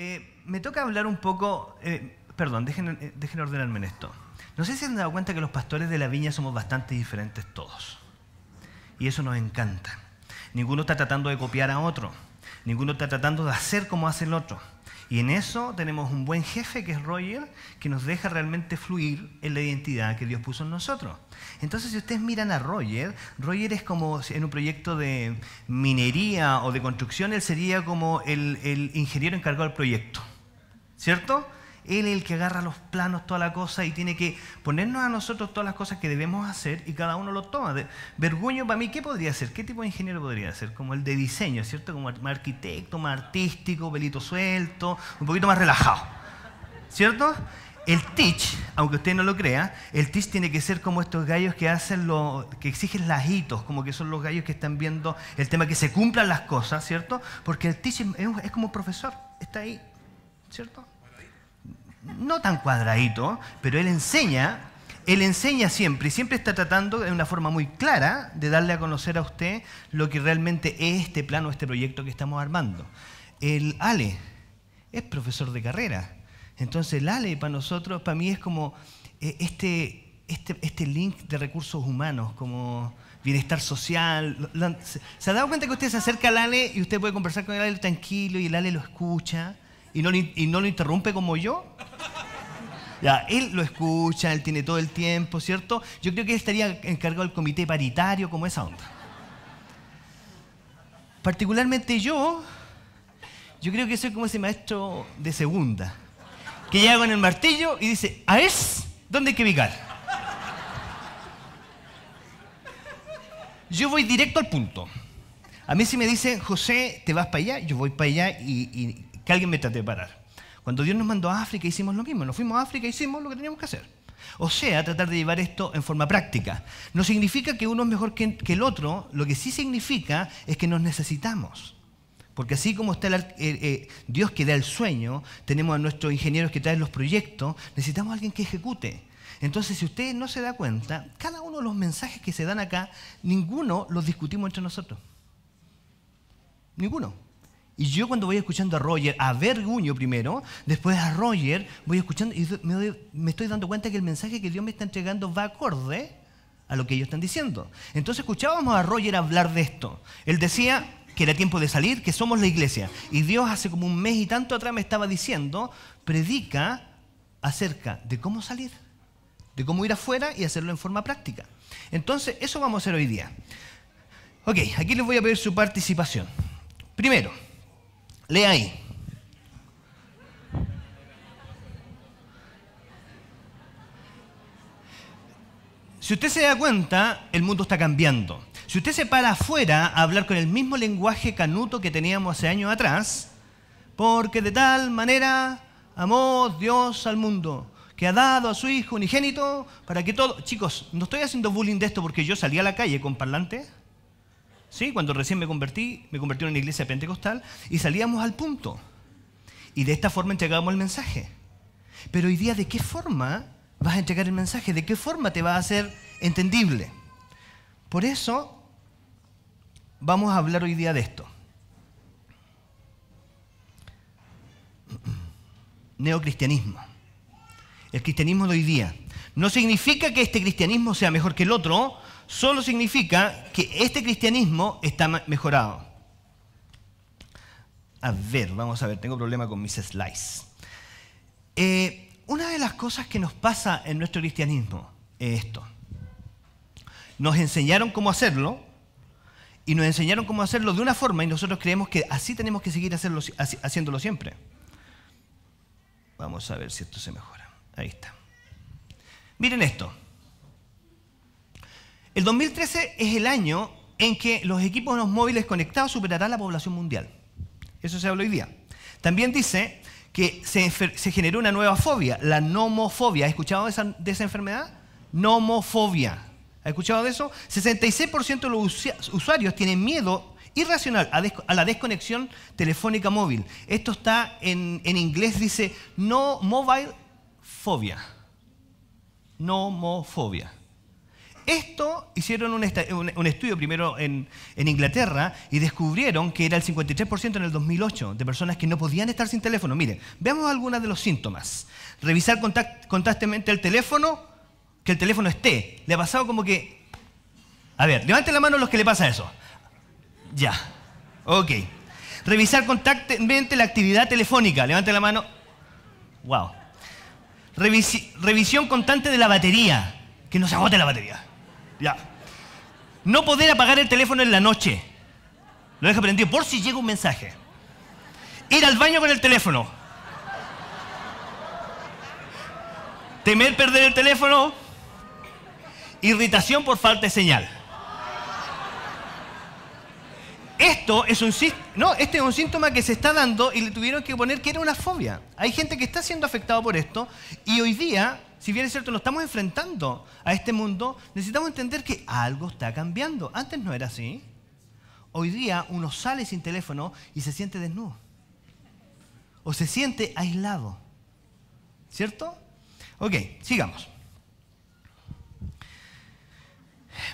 Eh, me toca hablar un poco, eh, perdón, dejen, eh, ordenarme en esto. No sé si han dado cuenta que los pastores de la viña somos bastante diferentes todos. Y eso nos encanta. Ninguno está tratando de copiar a otro. Ninguno está tratando de hacer como hace el otro. Y en eso tenemos un buen jefe que es Roger, que nos deja realmente fluir en la identidad que Dios puso en nosotros. Entonces, si ustedes miran a Roger, Roger es como en un proyecto de minería o de construcción, él sería como el, el ingeniero encargado del proyecto, ¿cierto? Él es el que agarra los planos, toda la cosa, y tiene que ponernos a nosotros todas las cosas que debemos hacer y cada uno lo toma. De, para mí, ¿qué podría ser? ¿Qué tipo de ingeniero podría ser? Como el de diseño, ¿cierto? Como más arquitecto, más artístico, pelito suelto, un poquito más relajado. ¿Cierto? El teach, aunque usted no lo crea, el teach tiene que ser como estos gallos que hacen lo, que exigen hitos, como que son los gallos que están viendo el tema que se cumplan las cosas, ¿cierto? Porque el teach es, es como profesor, está ahí, ¿cierto? no tan cuadradito, pero él enseña, él enseña siempre, y siempre está tratando de una forma muy clara de darle a conocer a usted lo que realmente es este plano, este proyecto que estamos armando. El Ale es profesor de carrera, entonces el Ale para nosotros, para mí es como eh, este, este, este, link de recursos humanos, como bienestar social. ¿Se ha dado cuenta que usted se acerca al Ale y usted puede conversar con el Ale tranquilo y el Ale lo escucha? y no, lo interrumpe como yo. Ya, él lo escucha, él tiene todo el tiempo, ¿cierto? Yo creo que él estaría encargado del comité paritario, como esa onda. Particularmente yo, yo creo que soy como ese maestro de segunda, que llega con el martillo y dice, ¿a es? ¿Dónde hay que picar? Yo voy directo al punto. A mí si me dicen, José, te vas para allá, yo voy para allá y que alguien me trate de parar. Cuando Dios nos mandó a África hicimos lo mismo, nos fuimos a África y hicimos lo que teníamos que hacer. O sea, tratar de llevar esto en forma práctica. No significa que uno es mejor que, el otro, lo que sí significa es que nos necesitamos. Porque así como está eh, eh, Dios que da el sueño, tenemos a nuestros ingenieros que traen los proyectos, necesitamos a alguien que ejecute. Entonces, si usted no se da cuenta, cada uno de los mensajes que se dan acá, ninguno los discutimos entre nosotros. Ninguno. Y yo cuando voy escuchando a Roger, a Verguño primero, después a Roger, voy escuchando y me, estoy dando cuenta que el mensaje que Dios me está entregando va acorde a lo que ellos están diciendo. Entonces escuchábamos a Roger hablar de esto. Él decía que era tiempo de salir, que somos la iglesia. Y Dios hace como un mes y tanto atrás me estaba diciendo, predica acerca de cómo salir, de cómo ir afuera y hacerlo en forma práctica. Entonces, eso vamos a hacer hoy día. Ok, aquí les voy a pedir su participación. Primero, Lea ahí. Si usted se da cuenta, el mundo está cambiando. Si usted se para afuera a hablar con el mismo lenguaje canuto que teníamos hace años atrás, porque de tal manera amó Dios al mundo, que ha dado a su Hijo unigénito para que todo... Chicos, no estoy haciendo bullying de esto porque yo salí a la calle con parlantes. ¿sí? Cuando recién me convertí, me convertí en una iglesia pentecostal y salíamos al punto. Y de esta forma entregábamos el mensaje. Pero hoy día, ¿de qué forma vas a entregar el mensaje? ¿De qué forma te va a hacer entendible? Por eso vamos a hablar hoy día de esto. Neocristianismo. El cristianismo de hoy día. No significa que este cristianismo sea mejor que el otro, solo significa que este cristianismo está mejorado. A ver, vamos a ver, tengo problema con mis slides. Eh, una de las cosas que nos pasa en nuestro cristianismo es esto. Nos enseñaron cómo hacerlo y nos enseñaron cómo hacerlo de una forma y nosotros creemos que así tenemos que seguir haciéndolo siempre. Vamos a ver si esto se mejora. Ahí está. Miren esto. El 2013 es el año en que los equipos móviles conectados superarán la población mundial. Eso se habla hoy día. También dice que se, generó una nueva fobia, la nomofobia. ¿Has escuchado de esa, enfermedad? Nomofobia. ¿Has escuchado de eso? 66% de los usuarios tienen miedo irracional a, la desconexión telefónica móvil. Esto está en, inglés, dice no mobile phobia. Nomofobia. Esto hicieron un, estudio primero en, Inglaterra y descubrieron que era el 53% en el 2008 de personas que no podían estar sin teléfono. Miren, veamos algunos de los síntomas. Revisar constantemente el teléfono, que el teléfono esté. Le ha pasado como que... A ver, levanten la mano los que le pasa eso. Ya. Ok. Revisar constantemente la actividad telefónica. Levanten la mano. Wow. revisión constante de la batería. Que no se agote la batería. Ya. No poder apagar el teléfono en la noche. Lo deja prendido por si llega un mensaje. Ir al baño con el teléfono. Temer perder el teléfono. Irritación por falta de señal. Esto es un no, este es un síntoma que se está dando y le tuvieron que poner que era una fobia. Hay gente que está siendo afectada por esto y hoy día si bien es cierto, nos estamos enfrentando a este mundo, necesitamos entender que algo está cambiando. Antes no era así. Hoy día uno sale sin teléfono y se siente desnudo. O se siente aislado. ¿Cierto? Ok, sigamos.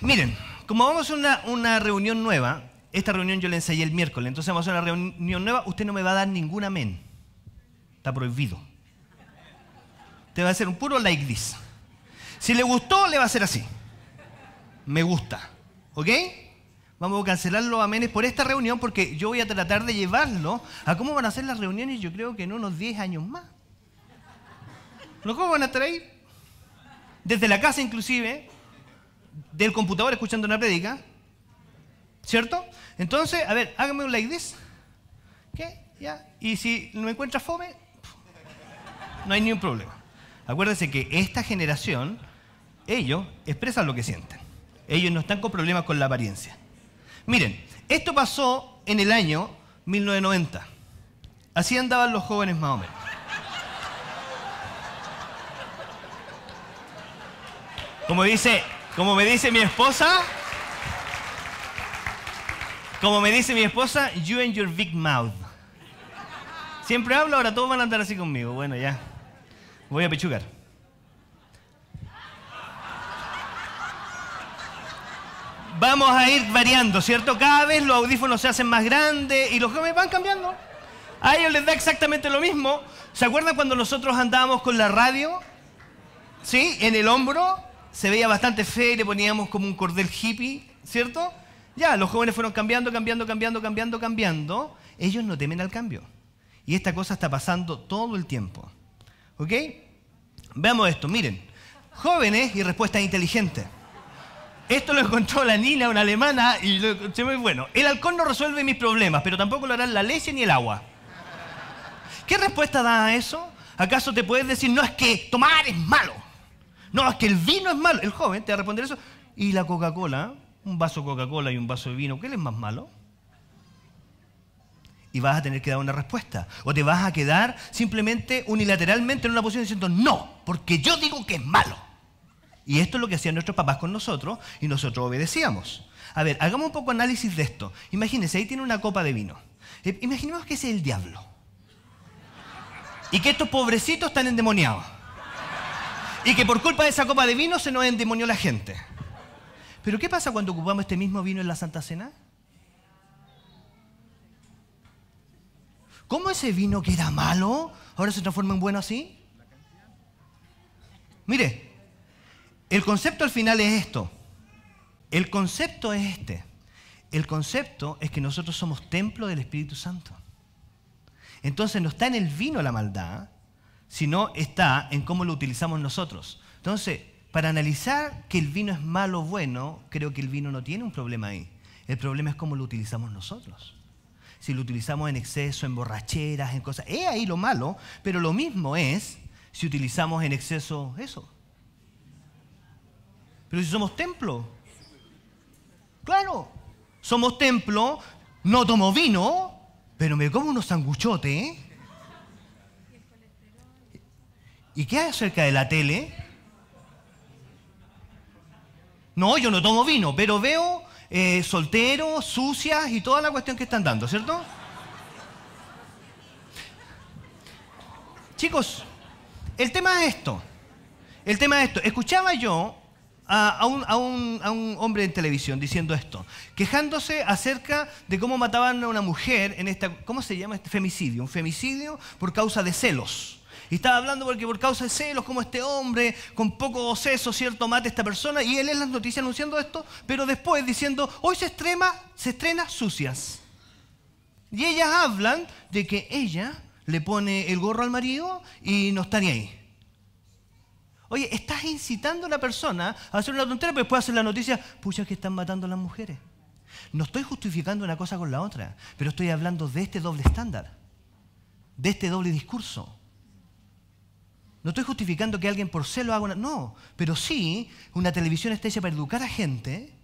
Miren, como vamos a una, una reunión nueva, esta reunión yo la ensayé el miércoles, entonces vamos a una reunión nueva, usted no me va a dar ningún amén. Está prohibido te va a hacer un puro like this. Si le gustó, le va a hacer así. Me gusta. ¿Ok? Vamos a cancelar los amenes por esta reunión porque yo voy a tratar de llevarlo a cómo van a ser las reuniones, yo creo que en unos 10 años más. ¿No cómo van a estar ahí? Desde la casa inclusive, del computador escuchando una predica. ¿Cierto? Entonces, a ver, hágame un like this. ¿Qué? ¿Ya? Y si no encuentras fome, no hay ningún problema. Acuérdense que esta generación, ellos expresan lo que sienten. Ellos no están con problemas con la apariencia. Miren, esto pasó en el año 1990. Así andaban los jóvenes más o menos. Como dice, como me dice mi esposa, como me dice mi esposa, you and your big mouth. Siempre hablo, ahora todos van a andar así conmigo. Bueno, ya. Voy a pechugar. Vamos a ir variando, ¿cierto? Cada vez los audífonos se hacen más grandes y los jóvenes van cambiando. A ellos les da exactamente lo mismo. ¿Se acuerdan cuando nosotros andábamos con la radio? ¿Sí? En el hombro. Se veía bastante fe y le poníamos como un cordel hippie, ¿cierto? Ya, los jóvenes fueron cambiando, cambiando, cambiando, cambiando, cambiando. Ellos no temen al cambio. Y esta cosa está pasando todo el tiempo. ¿Ok? Veamos esto, miren. Jóvenes y respuesta inteligente. Esto lo encontró la Nina, una alemana, y lo ve muy bueno. El alcohol no resuelve mis problemas, pero tampoco lo hará la leche ni el agua. ¿Qué respuesta da a eso? ¿Acaso te puedes decir, no es que tomar es malo? No, es que el vino es malo. El joven te va a responder eso. ¿Y la Coca-Cola? Un vaso de Coca-Cola y un vaso de vino, ¿qué es más malo? y vas a tener que dar una respuesta. O te vas a quedar simplemente unilateralmente en una posición diciendo no, porque yo digo que es malo. Y esto es lo que hacían nuestros papás con nosotros y nosotros obedecíamos. A ver, hagamos un poco análisis de esto. Imagínense, ahí tiene una copa de vino. Eh, imaginemos que ese es el diablo. Y que estos pobrecitos están endemoniados. Y que por culpa de esa copa de vino se nos endemonió la gente. Pero ¿qué pasa cuando ocupamos este mismo vino en la Santa Cena? ¿Cómo ese vino que era malo ahora se transforma en bueno así? Mire, el concepto al final es esto. El concepto es este. El concepto es que nosotros somos templo del Espíritu Santo. Entonces no está en el vino la maldad, sino está en cómo lo utilizamos nosotros. Entonces, para analizar que el vino es malo o bueno, creo que el vino no tiene un problema ahí. El problema es cómo lo utilizamos nosotros si lo utilizamos en exceso, en borracheras, en cosas. Es ahí lo malo, pero lo mismo es si utilizamos en exceso eso. Pero si somos templo, claro, somos templo, no tomo vino, pero me como unos sanguchotes. ¿Y qué hay acerca de la tele? No, yo no tomo vino, pero veo eh, solteros, sucias y toda la cuestión que están dando, ¿cierto? Chicos, el tema es esto. El tema es esto. Escuchaba yo a, un, a, un, hombre en televisión diciendo esto, quejándose acerca de cómo mataban a una mujer en esta, ¿cómo se llama este femicidio? Un femicidio por causa de celos. Y estaba hablando porque por causa de celos, como este hombre con poco seso, ¿cierto?, mata a esta persona. Y él es la noticia anunciando esto, pero después diciendo, hoy se, estrena, se estrena Sucias. Y ellas hablan de que ella le pone el gorro al marido y no está ni ahí. Oye, estás incitando a la persona a hacer una tontería, pero después hacer la noticia, pucha, que están matando a las mujeres. No estoy justificando una cosa con la otra, pero estoy hablando de este doble estándar, de este doble discurso. No estoy justificando que alguien por celo haga una... No, pero sí una televisión está hecha para educar a gente.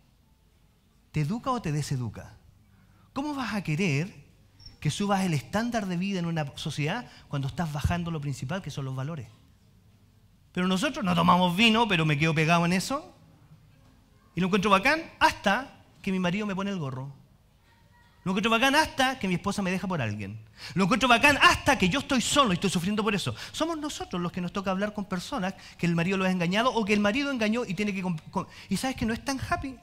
¿Te educa o te deseduca? ¿Cómo vas a querer que subas el estándar de vida en una sociedad cuando estás bajando lo principal, que son los valores? Pero nosotros no tomamos vino, pero me quedo pegado en eso. Y lo encuentro bacán hasta que mi marido me pone el gorro. Lo encuentro bacán hasta que mi esposa me deja por alguien. Lo encuentro bacán hasta que yo estoy solo y estoy sufriendo por eso. Somos nosotros los que nos toca hablar con personas que el marido lo ha engañado o que el marido engañó y tiene que... Y sabes que no es tan happy.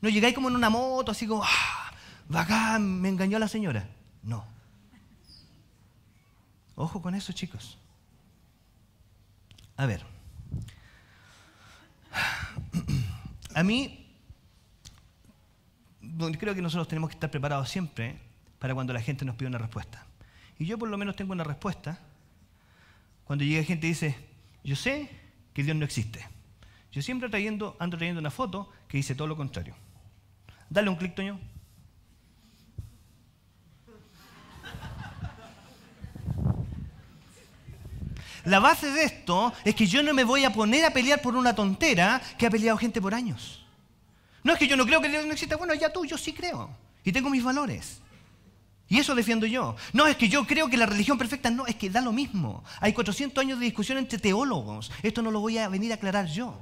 No llegáis como en una moto, así como, ah, bacán, me engañó la señora. No. Ojo con eso, chicos. A ver. A mí creo que nosotros tenemos que estar preparados siempre para cuando la gente nos pide una respuesta. Y yo por lo menos tengo una respuesta cuando llega gente y dice, yo sé que Dios no existe. Yo siempre trayendo, ando trayendo una foto que dice todo lo contrario. Dale un clic, Toño. La base de esto es que yo no me voy a poner a pelear por una tontera que ha peleado gente por años. No es que yo no creo que Dios no exista. Bueno, ya tú, yo sí creo. Y tengo mis valores. Y eso defiendo yo. No es que yo creo que la religión perfecta, no, es que da lo mismo. Hay 400 años de discusión entre teólogos. Esto no lo voy a venir a aclarar yo.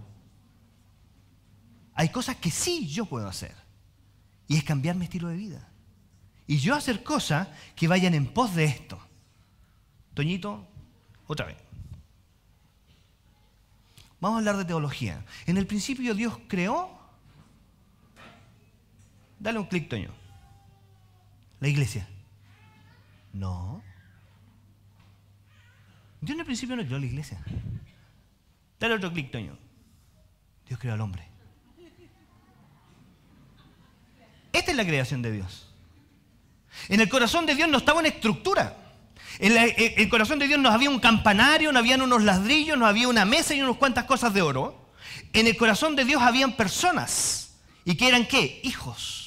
Hay cosas que sí yo puedo hacer. Y es cambiar mi estilo de vida. Y yo hacer cosas que vayan en pos de esto. Toñito, otra vez. Vamos a hablar de teología. En el principio Dios creó Dale un clic, Toño. La iglesia. No. Dios en el principio no creó la iglesia. Dale otro clic, Toño. Dios creó al hombre. Esta es la creación de Dios. En el corazón de Dios no estaba una estructura. En, el corazón de Dios no había un campanario, no habían unos ladrillos, no había una mesa y unas cuantas cosas de oro. En el corazón de Dios habían personas. ¿Y qué eran qué? Hijos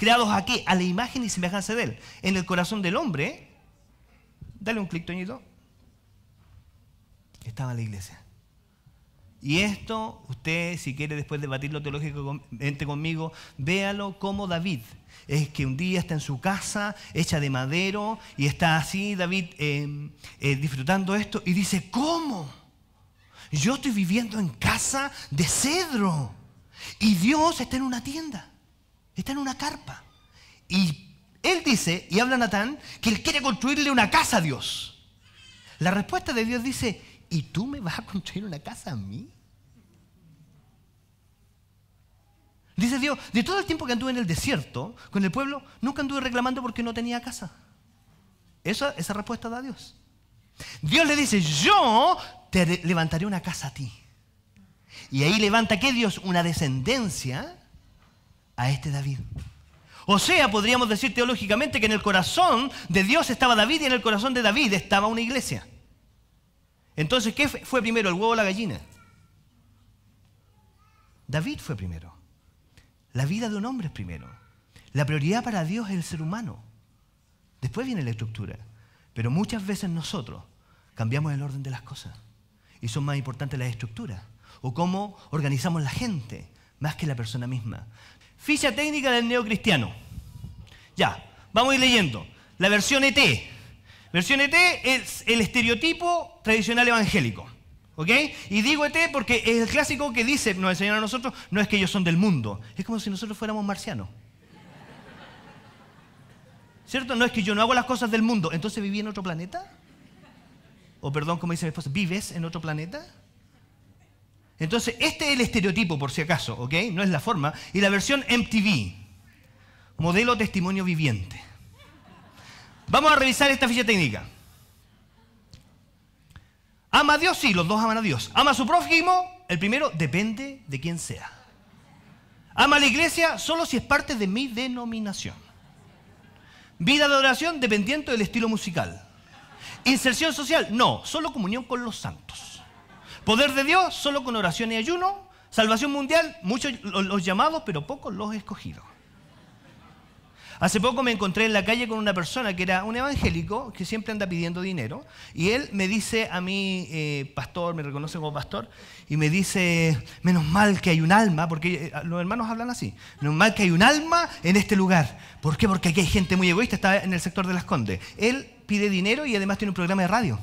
creados a A la imagen y semejanza de Él. En el corazón del hombre, dale un clic, Toñito, estaba la iglesia. Y esto, usted, si quiere después debatirlo teológicamente conmigo, véalo como David. Es que un día está en su casa, hecha de madero, y está así David em, eh, disfrutando esto, y dice, ¿cómo? Yo estoy viviendo en casa de cedro, y Dios está en una tienda. Está en una carpa. Y él dice, y habla Natán, que él quiere construirle una casa a Dios. La respuesta de Dios dice, ¿y tú me vas a construir una casa a mí? Dice Dios, de todo el tiempo que anduve en el desierto con el pueblo, nunca anduve reclamando porque no tenía casa. Eso, esa respuesta da Dios. Dios le dice, yo te levantaré una casa a ti. Y ahí levanta ¿qué Dios una descendencia a este David. O sea, podríamos decir teológicamente que en el corazón de Dios estaba David y en el corazón de David estaba una iglesia. Entonces, ¿qué fue primero, el huevo o la gallina? David fue primero. La vida de un hombre es primero. La prioridad para Dios es el ser humano. Después viene la estructura. Pero muchas veces nosotros cambiamos el orden de las cosas. Y son más importantes las estructuras. O cómo organizamos la gente, más que la persona misma. Ficha técnica del neocristiano. Ya, vamos a ir leyendo. La versión ET. Versión ET es el estereotipo tradicional evangélico. ¿Ok? Y digo ET porque es el clásico que dice, nos señor a nosotros, no es que ellos son del mundo. Es como si nosotros fuéramos marcianos. ¿Cierto? No es que yo no hago las cosas del mundo. Entonces viví en otro planeta. O perdón, como dice mi esposa, ¿vives en otro planeta? Entonces, este es el estereotipo, por si acaso, ¿ok? No es la forma. Y la versión MTV, modelo testimonio viviente. Vamos a revisar esta ficha técnica. Ama a Dios, sí, los dos aman a Dios. Ama a su prójimo, el primero depende de quién sea. Ama a la iglesia solo si es parte de mi denominación. Vida de oración dependiendo del estilo musical. Inserción social, no, solo comunión con los santos. Poder de Dios solo con oración y ayuno. Salvación mundial, muchos los llamados, pero pocos los escogidos. Hace poco me encontré en la calle con una persona que era un evangélico que siempre anda pidiendo dinero y él me dice a mí, eh, pastor, me reconoce como pastor, y me dice, menos mal que hay un alma, porque eh, los hermanos hablan así, menos mal que hay un alma en este lugar. ¿Por qué? Porque aquí hay gente muy egoísta, está en el sector de las Condes. Él pide dinero y además tiene un programa de radio.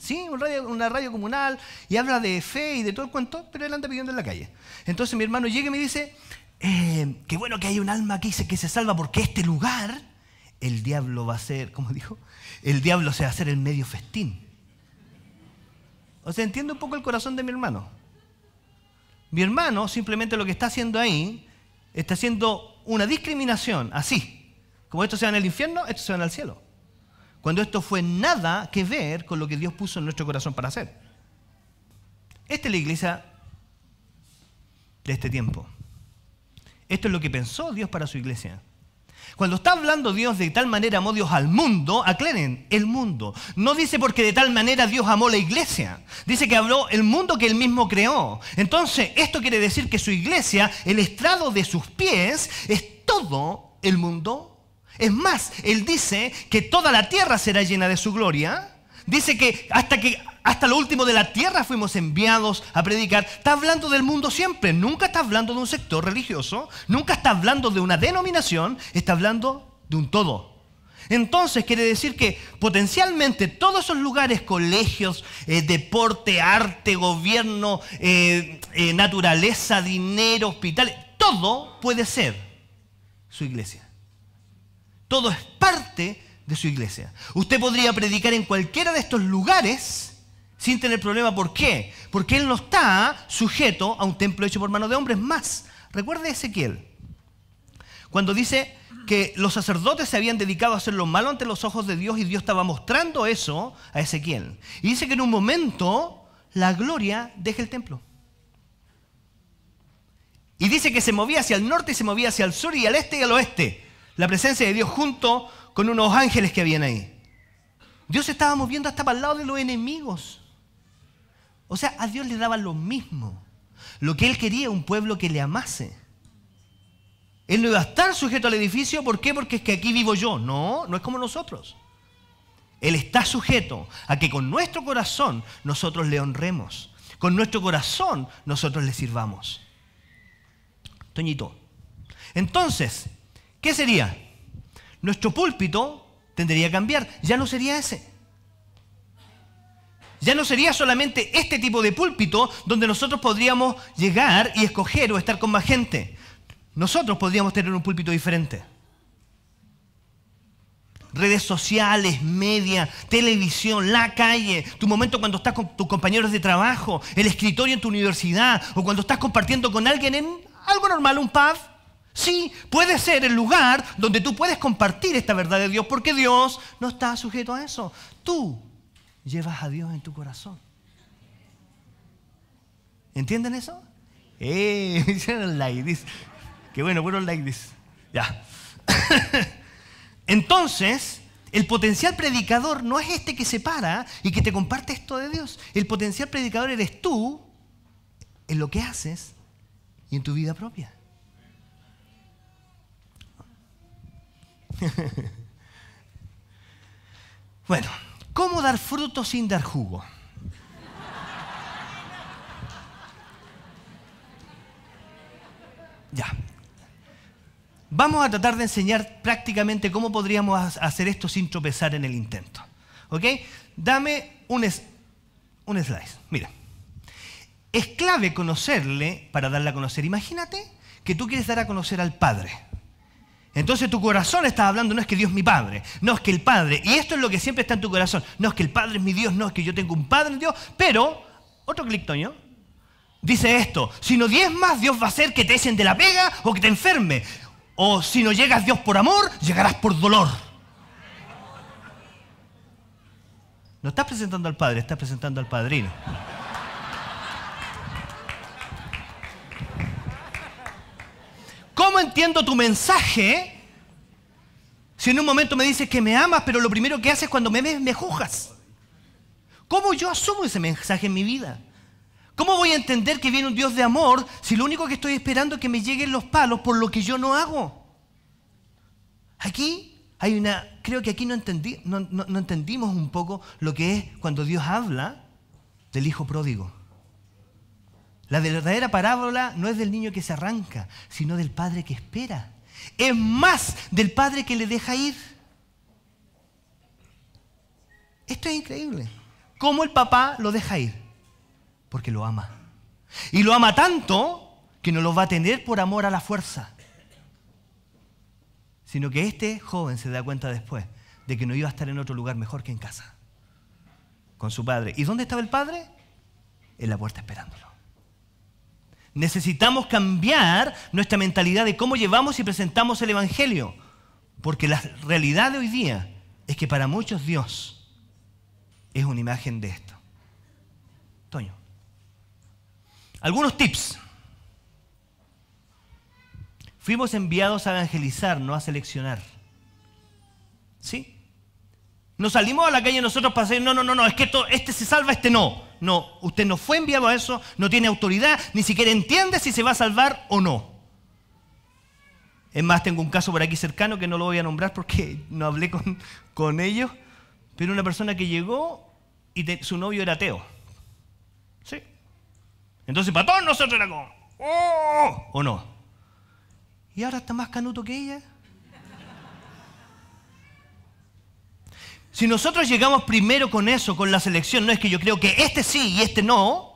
¿sí? una radio comunal, y habla de fe y de todo el cuento, pero él anda pidiendo en la calle. Entonces mi hermano llega y me dice, eh, qué bueno que hay un alma aquí que se salva porque este lugar, el diablo va a ser, ¿cómo dijo? El diablo se va a hacer el medio festín. O sea, entiendo un poco el corazón de mi hermano. Mi hermano simplemente lo que está haciendo ahí, está haciendo una discriminación, así. Como estos se en al infierno, estos se van al cielo cuando esto fue nada que ver con lo que Dios puso en nuestro corazón para hacer. Esta es la iglesia de este tiempo. Esto es lo que pensó Dios para su iglesia. Cuando está hablando Dios de tal manera amó Dios al mundo, aclaren, el mundo. No dice porque de tal manera Dios amó la iglesia. Dice que habló el mundo que él mismo creó. Entonces, esto quiere decir que su iglesia, el estrado de sus pies, es todo el mundo es más, Él dice que toda la tierra será llena de su gloria. Dice que hasta que hasta lo último de la tierra fuimos enviados a predicar. Está hablando del mundo siempre. Nunca está hablando de un sector religioso. Nunca está hablando de una denominación. Está hablando de un todo. Entonces quiere decir que potencialmente todos esos lugares, colegios, eh, deporte, arte, gobierno, eh, eh, naturaleza, dinero, hospital todo puede ser su iglesia. Todo es parte de su iglesia. Usted podría predicar en cualquiera de estos lugares sin tener problema. ¿Por qué? Porque él no está sujeto a un templo hecho por mano de hombres. Más, recuerde Ezequiel, cuando dice que los sacerdotes se habían dedicado a hacer lo malo ante los ojos de Dios y Dios estaba mostrando eso a Ezequiel. Y dice que en un momento la gloria deja el templo. Y dice que se movía hacia el norte y se movía hacia el sur y al este y al oeste la presencia de Dios junto con unos ángeles que habían ahí. Dios se estaba moviendo hasta para el lado de los enemigos. O sea, a Dios le daba lo mismo. Lo que Él quería, un pueblo que le amase. Él no iba a estar sujeto al edificio, ¿por qué? Porque es que aquí vivo yo. No, no es como nosotros. Él está sujeto a que con nuestro corazón nosotros le honremos. Con nuestro corazón nosotros le sirvamos. Toñito. Entonces, ¿Qué sería? Nuestro púlpito tendría que cambiar, ya no sería ese. Ya no sería solamente este tipo de púlpito donde nosotros podríamos llegar y escoger o estar con más gente. Nosotros podríamos tener un púlpito diferente. Redes sociales, media, televisión, la calle, tu momento cuando estás con tus compañeros de trabajo, el escritorio en tu universidad o cuando estás compartiendo con alguien en algo normal, un pub. Sí, puede ser el lugar donde tú puedes compartir esta verdad de Dios, porque Dios no está sujeto a eso. Tú llevas a Dios en tu corazón. ¿Entienden eso? ¡Eh! Hicieron ladies. Qué bueno, fueron like! Ya. Entonces, el potencial predicador no es este que se para y que te comparte esto de Dios. El potencial predicador eres tú en lo que haces y en tu vida propia. bueno, ¿cómo dar fruto sin dar jugo? Ya. Vamos a tratar de enseñar prácticamente cómo podríamos hacer esto sin tropezar en el intento. ¿Ok? Dame un, slice. Mira. Es clave conocerle para darle a conocer. Imagínate que tú quieres dar a conocer al Padre. Entonces tu corazón está hablando, no es que Dios es mi Padre, no es que el Padre, y esto es lo que siempre está en tu corazón, no es que el Padre es mi Dios, no es que yo tengo un Padre en Dios, pero, otro clic, Toño, dice esto, si no más Dios va a hacer que te echen de la pega o que te enferme, o si no llegas Dios por amor, llegarás por dolor. No estás presentando al Padre, estás presentando al Padrino. entiendo tu mensaje si en un momento me dices que me amas, pero lo primero que haces cuando me me juzgas? ¿Cómo yo asumo ese mensaje en mi vida? ¿Cómo voy a entender que viene un Dios de amor si lo único que estoy esperando es que me lleguen los palos por lo que yo no hago? Aquí hay una, creo que aquí no entendimos un poco lo que es cuando Dios habla del hijo pródigo. La verdadera parábola no es del niño que se arranca, sino del padre que espera. Es más del padre que le deja ir. Esto es increíble. ¿Cómo el papá lo deja ir? Porque lo ama. Y lo ama tanto que no lo va a tener por amor a la fuerza. Sino que este joven se da cuenta después de que no iba a estar en otro lugar mejor que en casa. Con su padre. ¿Y dónde estaba el padre? En la puerta esperándolo. Necesitamos cambiar nuestra mentalidad de cómo llevamos y presentamos el Evangelio. Porque la realidad de hoy día es que para muchos Dios es una imagen de esto. Toño. Algunos tips. Fuimos enviados a evangelizar, no a seleccionar. ¿Sí? Nos salimos a la calle nosotros para decir, no, no, no, no, es que este se salva, este no. No, usted no fue enviado a eso, no tiene autoridad, ni siquiera entiende si se va a salvar o no. Es más, tengo un caso por aquí cercano que no lo voy a nombrar porque no hablé con, ellos, pero una persona que llegó y su novio era ateo. Sí. Entonces, para todos nosotros era como, ¡oh! ¿O no? Y ahora está más canuto que ella Si nosotros llegamos primero con eso, con la selección, no es que yo creo que este sí y este no,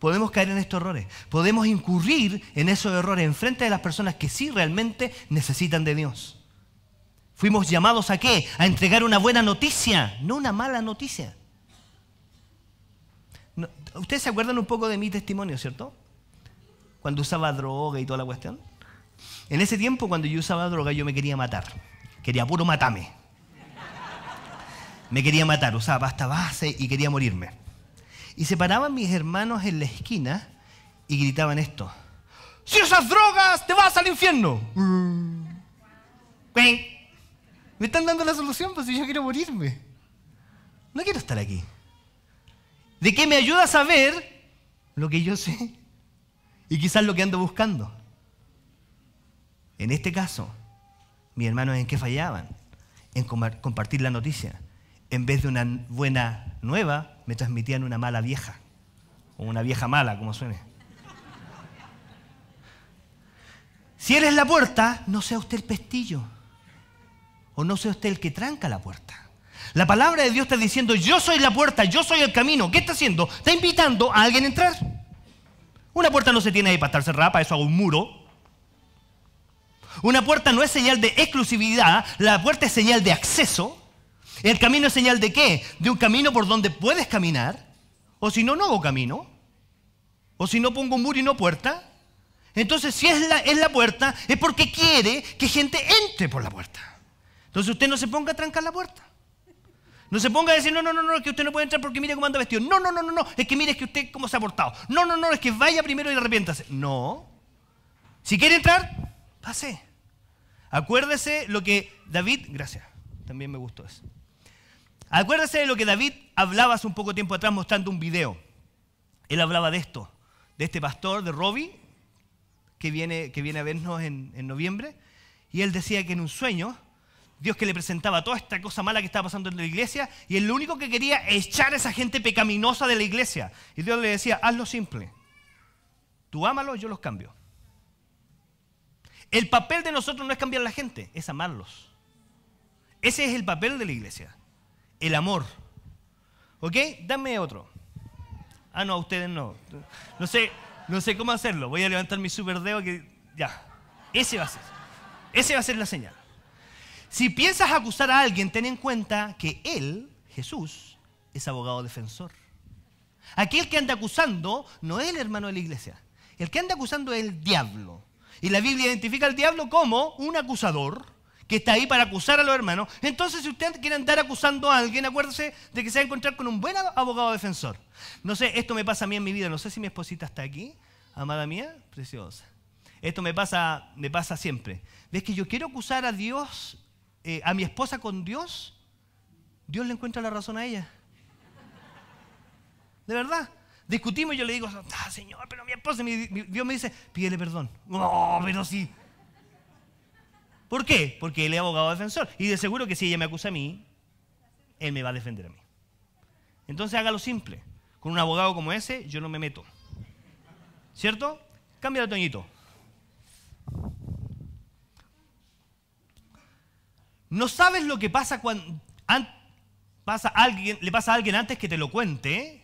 podemos caer en estos errores. Podemos incurrir en esos errores en frente de las personas que sí realmente necesitan de Dios. Fuimos llamados a qué? A entregar una buena noticia, no una mala noticia. Ustedes se acuerdan un poco de mi testimonio, ¿cierto? Cuando usaba droga y toda la cuestión. En ese tiempo, cuando yo usaba droga, yo me quería matar. Quería puro matarme me quería matar, usaba pasta base y quería morirme. Y se paraban mis hermanos en la esquina y gritaban esto. Si esas drogas, te vas al infierno. Mm. Me están dando la solución, pues si yo quiero morirme. No quiero estar aquí. ¿De qué me ayuda a saber lo que yo sé? Y quizás lo que ando buscando. En este caso, mis hermanos en qué fallaban. En compartir la noticia en vez de una buena nueva, me transmitían una mala vieja, o una vieja mala, como suene. Si eres la puerta, no sea usted el pestillo, o no sea usted el que tranca la puerta. La palabra de Dios está diciendo, yo soy la puerta, yo soy el camino. ¿Qué está haciendo? Está invitando a alguien a entrar. Una puerta no se tiene ahí para estar cerrada, para eso hago un muro. Una puerta no es señal de exclusividad, la puerta es señal de acceso. El camino es señal de qué? De un camino por donde puedes caminar. O si no, no hago camino. O si no pongo un muro y no puerta. Entonces, si es la, es la puerta, es porque quiere que gente entre por la puerta. Entonces usted no se ponga a trancar la puerta. No se ponga a decir, no, no, no, no, es que usted no puede entrar porque mire cómo anda vestido. No, no, no, no, no, es que mire que usted cómo se ha portado. No, no, no, es que vaya primero y arrepiéntase. No. Si quiere entrar, pase. Acuérdese lo que David, gracias, también me gustó eso. Acuérdese de lo que David hablaba hace un poco tiempo atrás mostrando un video. Él hablaba de esto, de este pastor, de Robbie, que viene, a vernos en, noviembre. Y él decía que en un sueño, Dios que le presentaba toda esta cosa mala que estaba pasando en la iglesia, y él lo único que quería echar a esa gente pecaminosa de la iglesia. Y Dios le decía, hazlo simple. Tú ámalos, yo los cambio. El papel de nosotros no es cambiar la gente, es amarlos. Ese es el papel de la iglesia el amor. ¿Ok? Dame otro. Ah, no, a ustedes no. No sé, no sé cómo hacerlo. Voy a levantar mi super dedo que ya. Ese va a ser. Ese va a ser la señal. Si piensas acusar a alguien, ten en cuenta que él, Jesús, es abogado defensor. Aquel que anda acusando no es el hermano de la iglesia. El que anda acusando es el diablo. Y la Biblia identifica al diablo como un acusador que está ahí para acusar a los hermanos. Entonces, si usted quiere andar acusando a alguien, acuérdese de que se va a encontrar con un buen abogado defensor. No sé, esto me pasa a mí en mi vida. No sé si mi esposita está aquí, amada mía, preciosa. Esto me pasa, me pasa siempre. ¿Ves que yo quiero acusar a Dios, eh, a mi esposa con Dios? Dios le encuentra la razón a ella. De verdad. Discutimos y yo le digo, ah, Señor, pero mi esposa, Dios me dice, pídele perdón. No, pero sí. ¿Por qué? Porque él es abogado defensor. Y de seguro que si ella me acusa a mí, él me va a defender a mí. Entonces hágalo simple. Con un abogado como ese, yo no me meto. ¿Cierto? Cambia el toñito. No sabes lo que pasa cuando pasa alguien, le pasa a alguien antes que te lo cuente.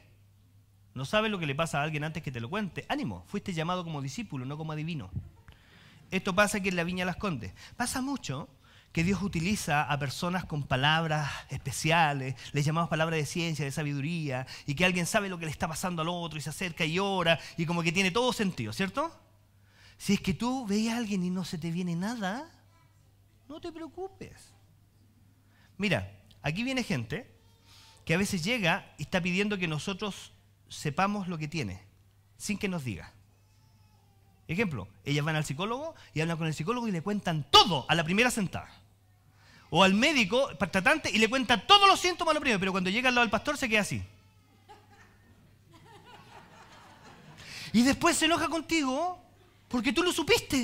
No sabes lo que le pasa a alguien antes que te lo cuente. Ánimo, fuiste llamado como discípulo, no como adivino. Esto pasa que en la Viña Las Condes. Pasa mucho que Dios utiliza a personas con palabras especiales, les llamamos palabras de ciencia, de sabiduría, y que alguien sabe lo que le está pasando al otro y se acerca y ora, y como que tiene todo sentido, ¿cierto? Si es que tú veías a alguien y no se te viene nada, no te preocupes. Mira, aquí viene gente que a veces llega y está pidiendo que nosotros sepamos lo que tiene, sin que nos diga. Ejemplo, ellas van al psicólogo y hablan con el psicólogo y le cuentan todo a la primera sentada. O al médico, para tratante, y le cuentan todos los síntomas a lo primero, pero cuando llega al lado del pastor se queda así. Y después se enoja contigo porque tú lo supiste.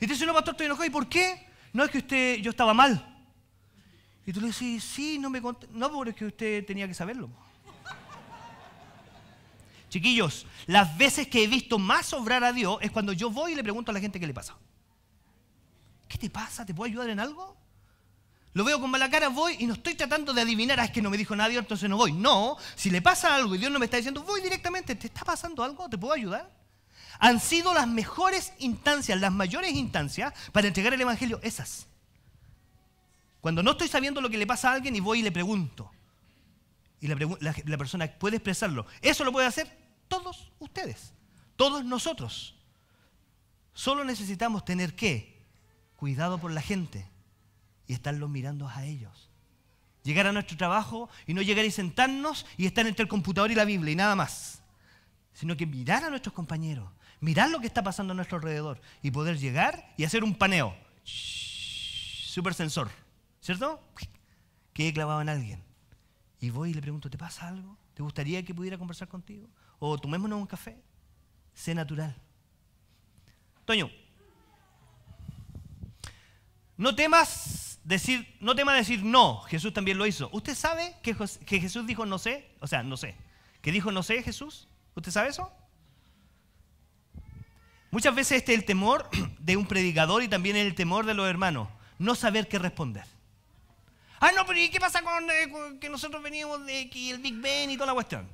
Y te dice, no, pastor, estoy enojado. ¿Y por qué? No es que usted, yo estaba mal. Y tú le dices, sí, no me conté. No, porque usted tenía que saberlo. Chiquillos, las veces que he visto más obrar a Dios es cuando yo voy y le pregunto a la gente qué le pasa. ¿Qué te pasa? ¿Te puedo ayudar en algo? Lo veo con mala cara, voy y no estoy tratando de adivinar, ah, es que no me dijo nadie, entonces no voy. No, si le pasa algo y Dios no me está diciendo, voy directamente, ¿te está pasando algo? ¿Te puedo ayudar? Han sido las mejores instancias, las mayores instancias para entregar el Evangelio, esas. Cuando no estoy sabiendo lo que le pasa a alguien y voy y le pregunto. Y la, la persona puede expresarlo. ¿Eso lo puede hacer? Todos ustedes, todos nosotros. Solo necesitamos tener qué? Cuidado por la gente y estarlos mirando a ellos. Llegar a nuestro trabajo y no llegar y sentarnos y estar entre el computador y la Biblia y nada más. Sino que mirar a nuestros compañeros, mirar lo que está pasando a nuestro alrededor y poder llegar y hacer un paneo. Super sensor, ¿cierto? he clavado en alguien. Y voy y le pregunto, ¿te pasa algo? ¿Te gustaría que pudiera conversar contigo? O tomémonos un café. Sé natural. Toño, no temas decir, no decir no. Jesús también lo hizo. ¿Usted sabe que, Jesús dijo no sé? O sea, no sé. ¿Que dijo no sé Jesús? ¿Usted sabe eso? Muchas veces este es el temor de un predicador y también el temor de los hermanos. No saber qué responder. Ah, no, pero ¿y qué pasa con, eh, que nosotros veníamos de aquí, el Big Ben y toda la cuestión?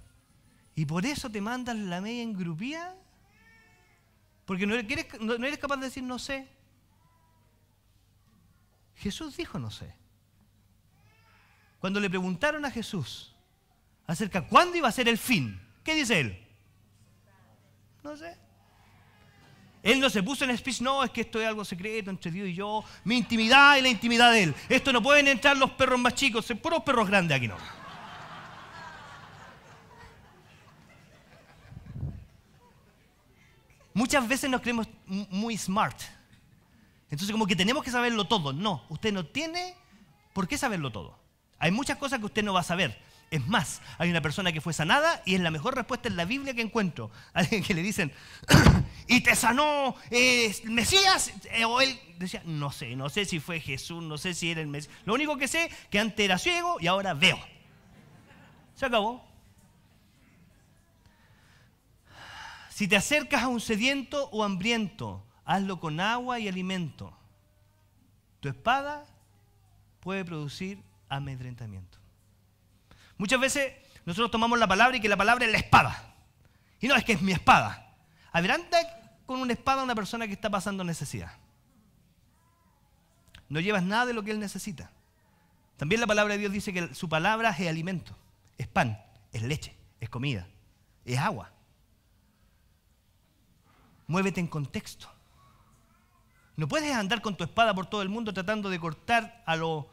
Y por eso te mandan la media en grupía. porque no eres, no eres capaz de decir no sé. Jesús dijo no sé. Cuando le preguntaron a Jesús acerca cuándo iba a ser el fin, ¿qué dice él? No sé. Él no se puso en speech, no, es que esto es algo secreto entre Dios y yo, mi intimidad y la intimidad de Él. Esto no pueden entrar los perros más chicos, puros perros grandes aquí no. Muchas veces nos creemos muy smart. Entonces como que tenemos que saberlo todo. No, usted no tiene por qué saberlo todo. Hay muchas cosas que usted no va a saber. Es más, hay una persona que fue sanada y es la mejor respuesta en la Biblia que encuentro. Alguien que le dicen, y te sanó el eh, Mesías. Eh, o él decía, no sé, no sé si fue Jesús, no sé si era el Mesías. Lo único que sé que antes era ciego y ahora veo. Se acabó. Si te acercas a un sediento o hambriento, hazlo con agua y alimento. Tu espada puede producir amedrentamiento. Muchas veces nosotros tomamos la palabra y que la palabra es la espada. Y no, es que es mi espada. Adelanta con una espada a una persona que está pasando necesidad. No llevas nada de lo que él necesita. También la palabra de Dios dice que su palabra es alimento, es pan, es leche, es comida, es agua. Muévete en contexto. No puedes andar con tu espada por todo el mundo tratando de cortar a los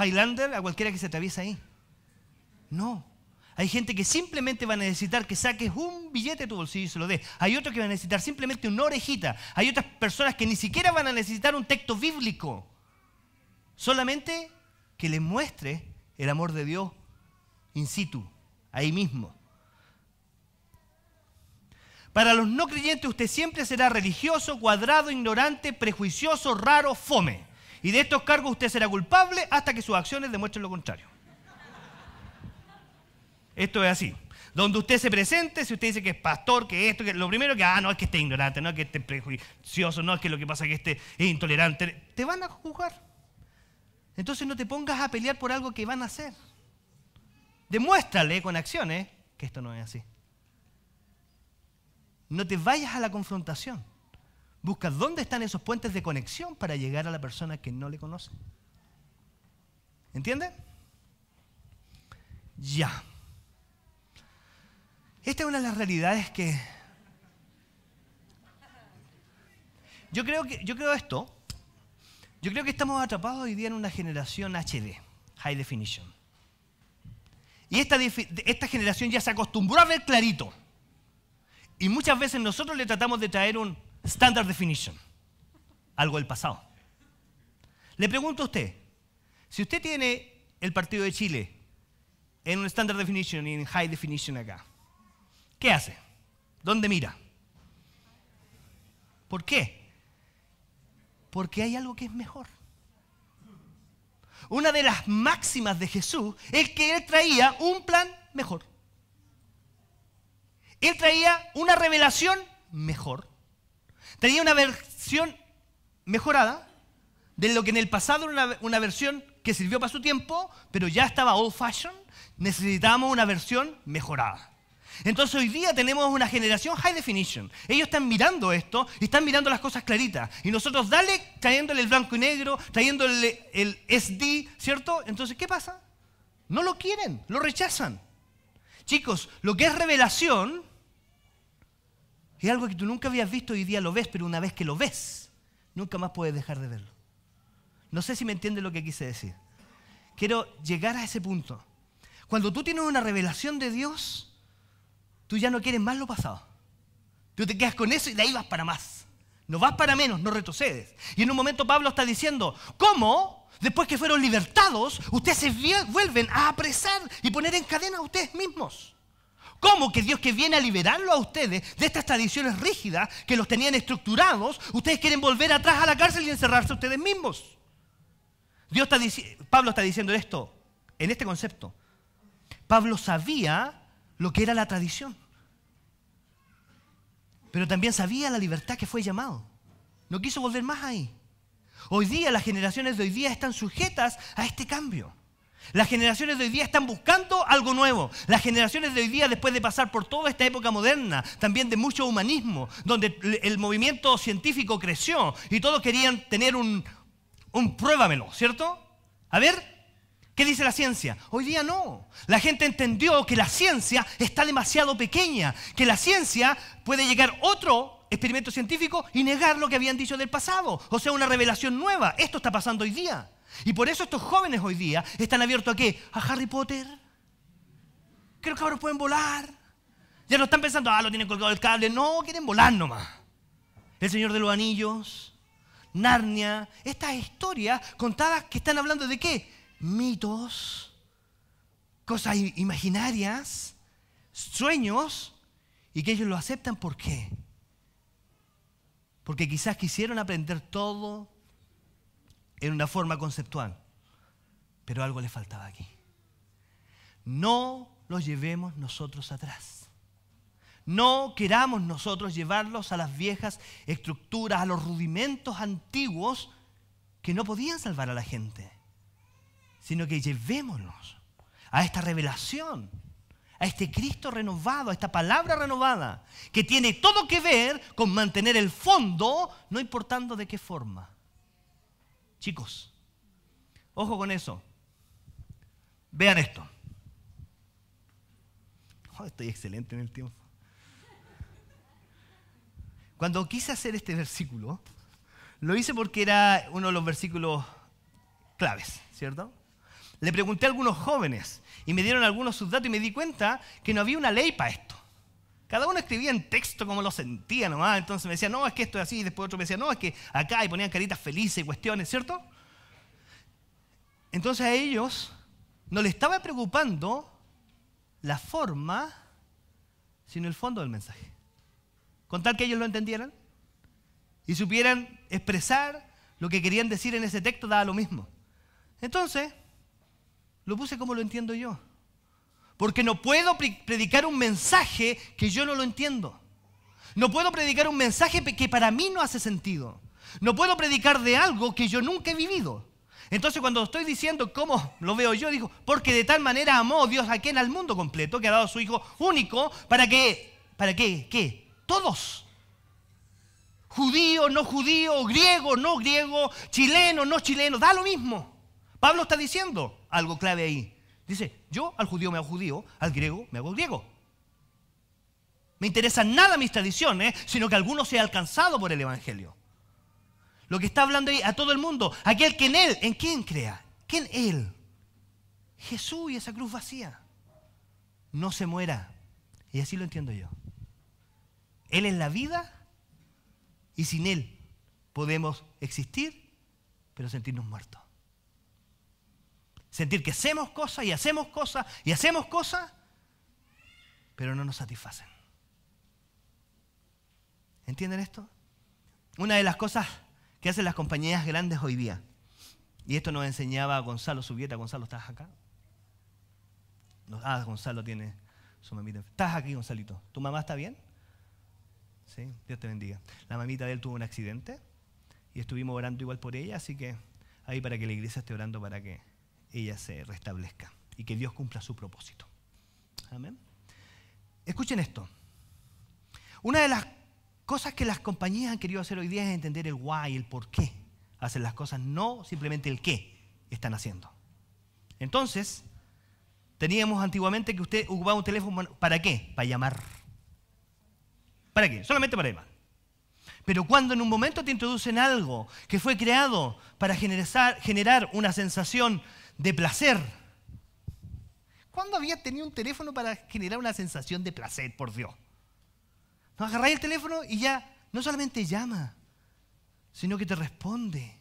Highlander, a cualquiera que se atraviesa ahí. No. Hay gente que simplemente va a necesitar que saques un billete de tu bolsillo y se lo des. Hay otros que van a necesitar simplemente una orejita. Hay otras personas que ni siquiera van a necesitar un texto bíblico. Solamente que le muestre el amor de Dios in situ, ahí mismo. Para los no creyentes usted siempre será religioso, cuadrado, ignorante, prejuicioso, raro, fome. Y de estos cargos usted será culpable hasta que sus acciones demuestren lo contrario. Esto es así. Donde usted se presente, si usted dice que es pastor, que esto, que lo primero que, ah, no, es que esté ignorante, no es que esté prejuicioso, no es que lo que pasa es que esté intolerante, te van a juzgar. Entonces no te pongas a pelear por algo que van a hacer. Demuéstrale con acciones que esto no es así. No te vayas a la confrontación. Busca dónde están esos puentes de conexión para llegar a la persona que no le conoce. ¿Entiende? Ya. Esta es una de las realidades que... Yo creo, que, yo creo esto. Yo creo que estamos atrapados hoy día en una generación HD, High Definition. Y esta, esta generación ya se acostumbró a ver clarito. Y muchas veces nosotros le tratamos de traer un Standard Definition, algo del pasado. Le pregunto a usted, si usted tiene el partido de Chile en un Standard Definition y en High Definition acá, ¿Qué hace? ¿Dónde mira? ¿Por qué? Porque hay algo que es mejor. Una de las máximas de Jesús es que Él traía un plan mejor. Él traía una revelación mejor. Traía una versión mejorada de lo que en el pasado era una, versión que sirvió para su tiempo, pero ya estaba old fashioned. necesitábamos una versión mejorada. Entonces hoy día tenemos una generación high definition. Ellos están mirando esto y están mirando las cosas claritas. Y nosotros dale trayéndole el blanco y negro, trayéndole el SD, ¿cierto? Entonces, ¿qué pasa? No lo quieren, lo rechazan. Chicos, lo que es revelación es algo que tú nunca habías visto hoy día lo ves, pero una vez que lo ves, nunca más puedes dejar de verlo. No sé si me entiende lo que quise decir. Quiero llegar a ese punto. Cuando tú tienes una revelación de Dios, tú ya no quieres más lo pasado. Tú te quedas con eso y de ahí vas para más. No vas para menos, no retrocedes. Y en un momento Pablo está diciendo, ¿cómo? Después que fueron libertados, ustedes se vuelven a apresar y poner en cadena a ustedes mismos. ¿Cómo que Dios que viene a liberarlo a ustedes de estas tradiciones rígidas que los tenían estructurados, ustedes quieren volver atrás a la cárcel y encerrarse a ustedes mismos? Dios está Pablo está diciendo esto, en este concepto. Pablo sabía lo que era la tradición. Pero también sabía la libertad que fue llamado. No quiso volver más ahí. Hoy día las generaciones de hoy día están sujetas a este cambio. Las generaciones de hoy día están buscando algo nuevo. Las generaciones de hoy día, después de pasar por toda esta época moderna, también de mucho humanismo, donde el movimiento científico creció y todos querían tener un, un pruébamelo, ¿cierto? A ver, ¿Qué dice la ciencia? Hoy día no. La gente entendió que la ciencia está demasiado pequeña, que la ciencia puede llegar otro experimento científico y negar lo que habían dicho del pasado, o sea, una revelación nueva. Esto está pasando hoy día. Y por eso estos jóvenes hoy día están abiertos a qué? A Harry Potter. ¿Creo Que ahora pueden volar. Ya no están pensando, ah, lo tienen colgado el cable. No, quieren volar nomás. El Señor de los Anillos, Narnia, estas historias contadas que están hablando de qué? mitos, cosas imaginarias, sueños, y que ellos lo aceptan. ¿Por qué? Porque quizás quisieron aprender todo en una forma conceptual, pero algo les faltaba aquí. No los llevemos nosotros atrás. No queramos nosotros llevarlos a las viejas estructuras, a los rudimentos antiguos que no podían salvar a la gente sino que llevémonos a esta revelación, a este Cristo renovado, a esta palabra renovada, que tiene todo que ver con mantener el fondo, no importando de qué forma. Chicos, ojo con eso. Vean esto. Oh, estoy excelente en el tiempo. Cuando quise hacer este versículo, lo hice porque era uno de los versículos claves, ¿cierto? Le pregunté a algunos jóvenes y me dieron algunos sus datos y me di cuenta que no había una ley para esto. Cada uno escribía en texto como lo sentía nomás. Entonces me decía, no, es que esto es así. Y después otro me decía, no, es que acá. Y ponían caritas felices y cuestiones, ¿cierto? Entonces a ellos no les estaba preocupando la forma, sino el fondo del mensaje. Con tal que ellos lo entendieran y supieran expresar lo que querían decir en ese texto, daba lo mismo. Entonces, lo puse como lo entiendo yo. Porque no puedo predicar un mensaje que yo no lo entiendo. No puedo predicar un mensaje que para mí no hace sentido. No puedo predicar de algo que yo nunca he vivido. Entonces cuando estoy diciendo cómo lo veo yo, digo, porque de tal manera amó Dios a quien al mundo completo, que ha dado a su Hijo único, para que, para qué, qué, todos, judío, no judío, griego, no griego, chileno, no chileno, da lo mismo. Pablo está diciendo algo clave ahí. Dice, yo al judío me hago judío, al griego me hago griego. Me interesan nada mis tradiciones, sino que alguno sea alcanzado por el Evangelio. Lo que está hablando ahí a todo el mundo, aquel que en él, ¿en quién crea? ¿Quién él? Jesús y esa cruz vacía. No se muera. Y así lo entiendo yo. Él es la vida y sin él podemos existir, pero sentirnos muertos. Sentir que hacemos cosas y hacemos cosas y hacemos cosas, pero no nos satisfacen. ¿Entienden esto? Una de las cosas que hacen las compañías grandes hoy día, y esto nos enseñaba Gonzalo Subieta. Gonzalo, ¿estás acá? ah, Gonzalo tiene su mamita. ¿Estás aquí, Gonzalito? ¿Tu mamá está bien? Sí, Dios te bendiga. La mamita de él tuvo un accidente y estuvimos orando igual por ella, así que ahí para que la iglesia esté orando para que ella se restablezca y que Dios cumpla su propósito. Amén. Escuchen esto. Una de las cosas que las compañías han querido hacer hoy día es entender el why, el por qué hacen las cosas, no simplemente el qué están haciendo. Entonces, teníamos antiguamente que usted ocupaba un teléfono, ¿para qué? Para llamar. ¿Para qué? Solamente para llamar. Pero cuando en un momento te introducen algo que fue creado para generar, generar una sensación de placer. ¿Cuándo había tenido un teléfono para generar una sensación de placer, por Dios? No agarráis el teléfono y ya no solamente llama, sino que te responde.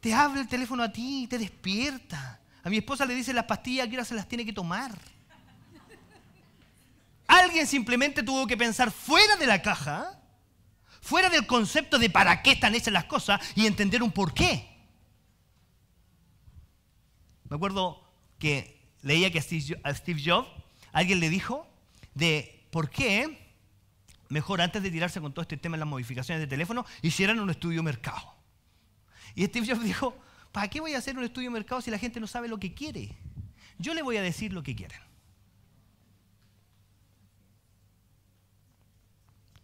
Te habla el teléfono a ti, te despierta. A mi esposa le dice las pastillas, que ahora se las tiene que tomar. Alguien simplemente tuvo que pensar fuera de la caja, fuera del concepto de para qué están hechas las cosas y entender un porqué. Me acuerdo que leía que a Steve Jobs alguien le dijo de por qué mejor antes de tirarse con todo este tema de las modificaciones de teléfono, hicieran un estudio mercado. Y Steve Jobs dijo, ¿para qué voy a hacer un estudio mercado si la gente no sabe lo que quiere? Yo le voy a decir lo que quieren.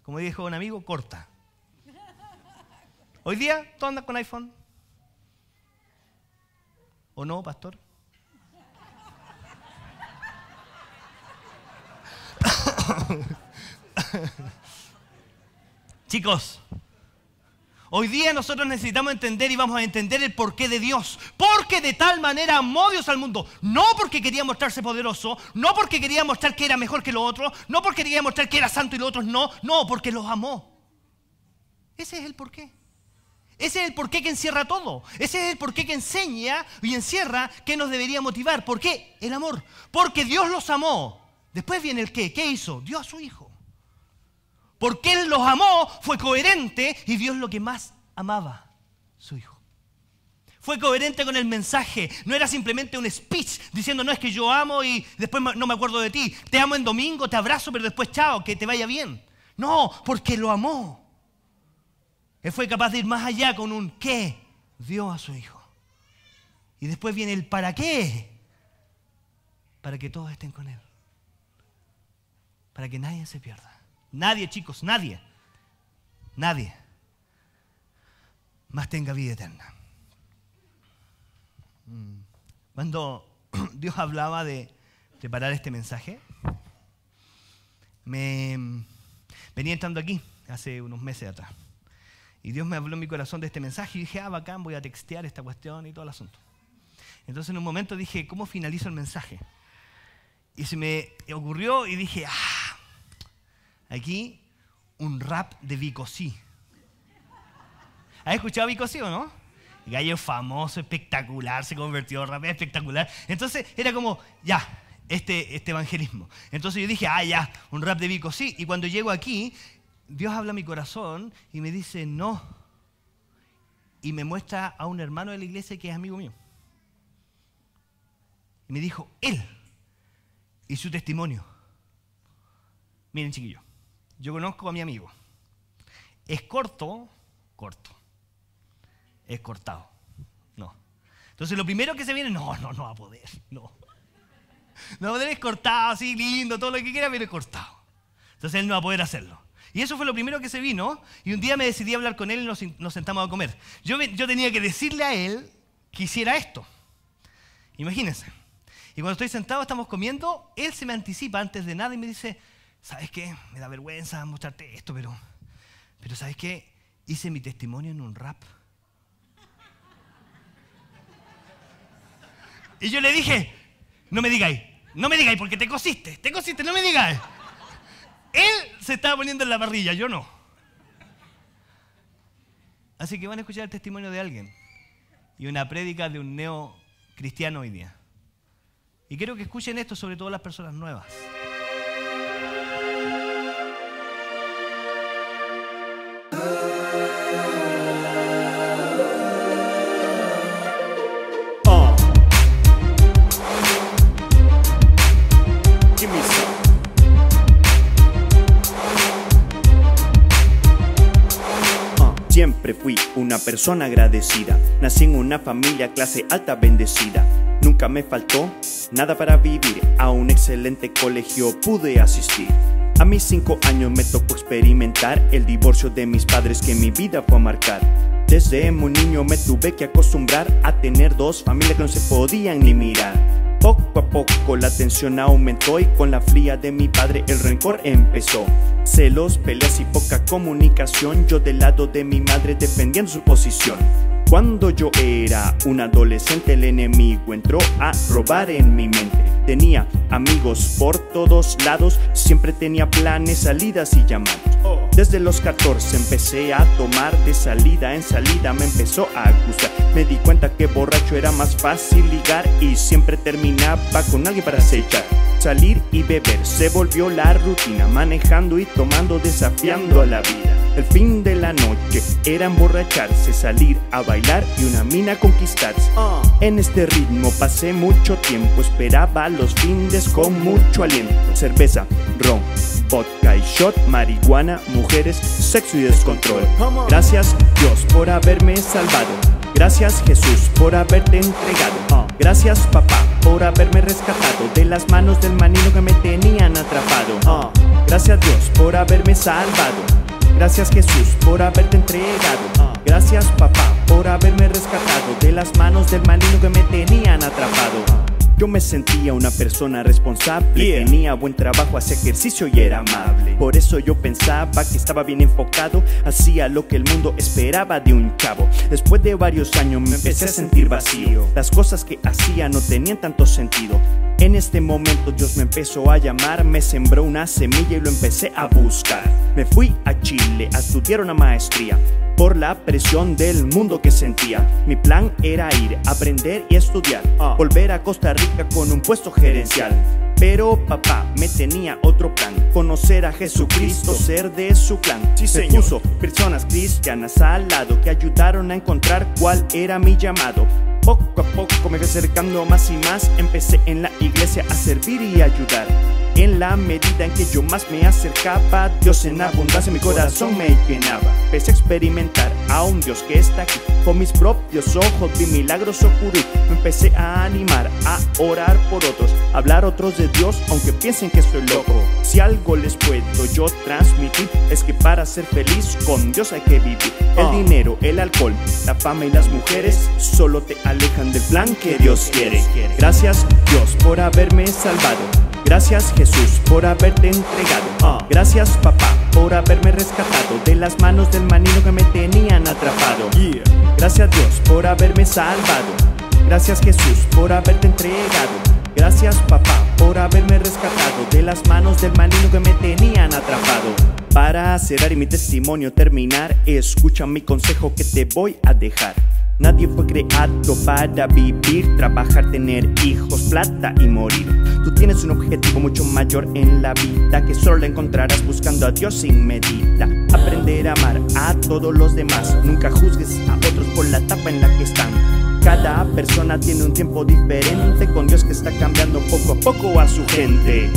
Como dijo un amigo, corta. Hoy día todo andas con iPhone, ¿O no, pastor? Chicos, hoy día nosotros necesitamos entender y vamos a entender el porqué de Dios. Porque de tal manera amó Dios al mundo. No porque quería mostrarse poderoso, no porque quería mostrar que era mejor que los otros, no porque quería mostrar que era santo y los otros no, no, porque los amó. Ese es el porqué. Ese es el porqué que encierra todo. Ese es el porqué que enseña y encierra qué nos debería motivar. ¿Por qué? El amor. Porque Dios los amó. Después viene el qué. ¿Qué hizo? Dio a su hijo. Porque Él los amó, fue coherente y Dios lo que más amaba, su hijo. Fue coherente con el mensaje. No era simplemente un speech diciendo, no es que yo amo y después no me acuerdo de ti. Te amo en domingo, te abrazo, pero después chao, que te vaya bien. No, porque lo amó. Él fue capaz de ir más allá con un qué dio a su hijo. Y después viene el para qué. Para que todos estén con Él. Para que nadie se pierda. Nadie, chicos, nadie. Nadie. Más tenga vida eterna. Mm. Cuando Dios hablaba de preparar este mensaje, me venía estando aquí hace unos meses atrás. Y Dios me habló en mi corazón de este mensaje y dije, ah, bacán, voy a textear esta cuestión y todo el asunto. Entonces en un momento dije, ¿cómo finalizo el mensaje? Y se me ocurrió y dije, ah, aquí un rap de Vicosí. ¿Has escuchado a o no? gallo famoso, espectacular, se convirtió en rap, espectacular. Entonces era como, ya, este, este, evangelismo. Entonces yo dije, ah, ya, un rap de Vico, Y cuando llego aquí, Dios habla a mi corazón y me dice, no. Y me muestra a un hermano de la iglesia que es amigo mío. Y me dijo, él y su testimonio. Miren, chiquillo yo conozco a mi amigo. Es corto, corto. Es cortado. No. Entonces lo primero que se viene, no, no, no va a poder. No. No va a poder, es cortado, así lindo, todo lo que quiera, pero es cortado. Entonces él no va a poder hacerlo. Y eso fue lo primero que se vino. Y un día me decidí a hablar con él y nos, sentamos a comer. Yo, tenía que decirle a él que hiciera esto. Imagínense. Y cuando estoy sentado, estamos comiendo, él se me anticipa antes de nada y me dice, ¿sabes qué? Me da vergüenza mostrarte esto, pero, pero ¿sabes qué? Hice mi testimonio en un rap. Y yo le dije, no me digáis, no me digáis porque te cosiste, te cosiste, no me digáis. Él se estaba poniendo en la parrilla, yo no. Así que van a escuchar el testimonio de alguien y una prédica de un neocristiano hoy día. Y quiero que escuchen esto, sobre todo las personas nuevas. una persona agradecida. Nací en una familia clase alta bendecida. Nunca me faltó nada para vivir. A un excelente colegio pude asistir. A mis cinco años me tocó experimentar el divorcio de mis padres que mi vida fue a marcar. Desde muy niño me tuve que acostumbrar a tener dos familias que no se podían ni mirar. Poco a poco la tensión aumentó y con la fría de mi padre el rencor empezó. Celos, peleas y poca comunicación, yo del lado de mi madre defendiendo su posición. Cuando yo era un adolescente el enemigo entró a robar en mi mente. Tenía amigos por todos lados, siempre tenía planes, salidas y llamados. Desde los 14 empecé a tomar de salida en salida, me empezó a gustar. Me di cuenta que borracho era más fácil ligar y siempre terminaba con alguien para acechar. Salir y beber se volvió la rutina, manejando y tomando, desafiando a la vida. El fin de la noche era emborracharse, salir a bailar y una mina conquistarse. Ah. En este ritmo pasé mucho tiempo, esperaba los fines con mucho aliento. Cerveza, ron, vodka y shot, marihuana, mujeres, sexo y descontrol. Gracias Dios por haberme salvado. Gracias Jesús por haberte entregado. Ah. Gracias papá por haberme rescatado de las manos del manino que me tenían atrapado. Ah. Gracias Dios por haberme salvado. Gracias Jesús por haberte entregado. Gracias papá por haberme rescatado de las manos del malino que me tenían atrapado. Yo me sentía una persona responsable, tenía buen trabajo, hacía ejercicio y era amable. Por eso yo pensaba que estaba bien enfocado, hacía lo que el mundo esperaba de un chavo. Después de varios años me empecé a sentir vacío, las cosas que hacía no tenían tanto sentido. En este momento Dios me empezó a llamar, me sembró una semilla y lo empecé a buscar. Me fui a Chile a estudiar una maestría por la presión del mundo que sentía. Mi plan era ir, aprender y estudiar, ah. volver a Costa Rica con un puesto gerencial. Pero papá me tenía otro plan, conocer a Jesucristo, ser de su plan. Si Se puso personas cristianas al lado que ayudaron a encontrar cuál era mi llamado. Poco a poco me fui acercando más y más, empecé en la iglesia a servir y ayudar. En la medida en que yo más me acercaba, Dios en abundancia mi corazón me llenaba. Empecé a experimentar a un Dios que está aquí, con mis propios ojos vi milagros ocurrir. Me empecé a animar a orar por otros, hablar otros de Dios, aunque piensen que estoy loco. Si algo les puedo yo transmitir, es que para ser feliz con Dios hay que vivir. El ah. dinero, el alcohol, la fama y las mujeres solo te alejan del plan que Dios quiere. Gracias Dios por haberme salvado Gracias Jesús por haberte entregado. Ah, gracias papá por haberme rescatado de las manos del manino que me tenían atrapado. Gracias Dios por haberme salvado. Gracias Jesús por haberte entregado. Gracias papá por haberme rescatado de las manos del manino que me tenían atrapado. Para hacer y mi testimonio terminar, escucha mi consejo que te voy a dejar. Nadie fue creado para vivir, trabajar, tener hijos, plata y morir. Tú tienes un objetivo mucho mayor en la vida que solo encontrarás buscando a Dios sin medida. Aprender a amar a todos los demás. Nunca juzgues a otros por la etapa en la que están. Cada persona tiene un tiempo diferente con Dios que está cambiando poco a poco a su gente.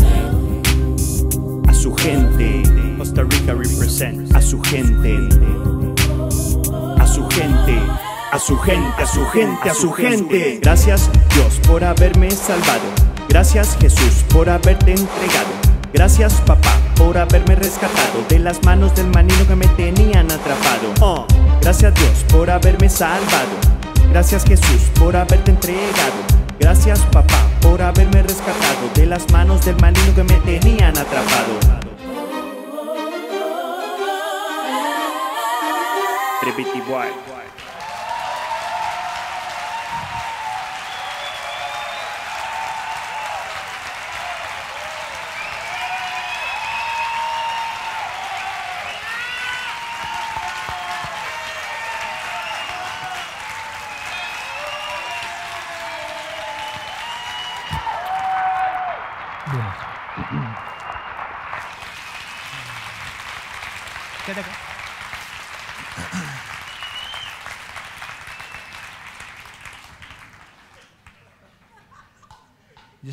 A su gente. Costa Rica represent. A su gente. A su gente a su gente, a su gente, a su gente. Gracias Dios por haberme salvado. Gracias Jesús por haberte entregado. Gracias papá por haberme rescatado de las manos del manino que me tenían atrapado. Oh, gracias Dios por haberme salvado. Gracias Jesús por haberte entregado. Gracias papá por haberme rescatado de las manos del manino que me tenían atrapado.